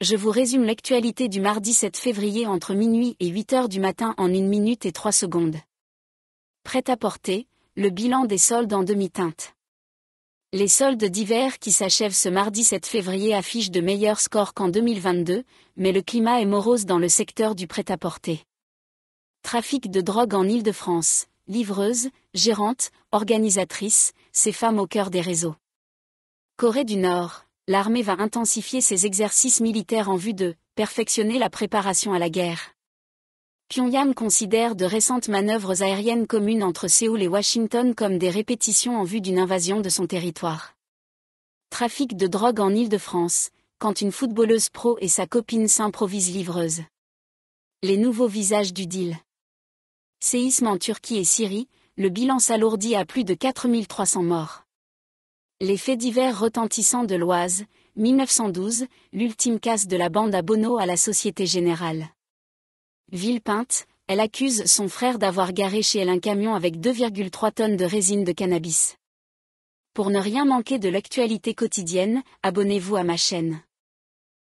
je vous résume l'actualité du mardi 7 février entre minuit et 8 heures du matin en 1 minute et 3 secondes. Prêt à porter, le bilan des soldes en demi-teinte. Les soldes d'hiver qui s'achèvent ce mardi 7 février affichent de meilleurs scores qu'en 2022, mais le climat est morose dans le secteur du prêt-à-porter. Trafic de drogue en Île-de-France, livreuse, gérante, organisatrice, ces femmes au cœur des réseaux. Corée du Nord, l'armée va intensifier ses exercices militaires en vue de perfectionner la préparation à la guerre. Pyongyang considère de récentes manœuvres aériennes communes entre Séoul et Washington comme des répétitions en vue d'une invasion de son territoire. Trafic de drogue en Île-de-France, quand une footballeuse pro et sa copine s'improvisent livreuse. Les nouveaux visages du deal. Séisme en Turquie et Syrie, le bilan s'alourdit à plus de 4300 morts. Les faits divers retentissants de l'Oise, 1912, l'ultime casse de la bande à Bono à la Société Générale. Villepinte, elle accuse son frère d'avoir garé chez elle un camion avec 2,3 tonnes de résine de cannabis. Pour ne rien manquer de l'actualité quotidienne, abonnez-vous à ma chaîne.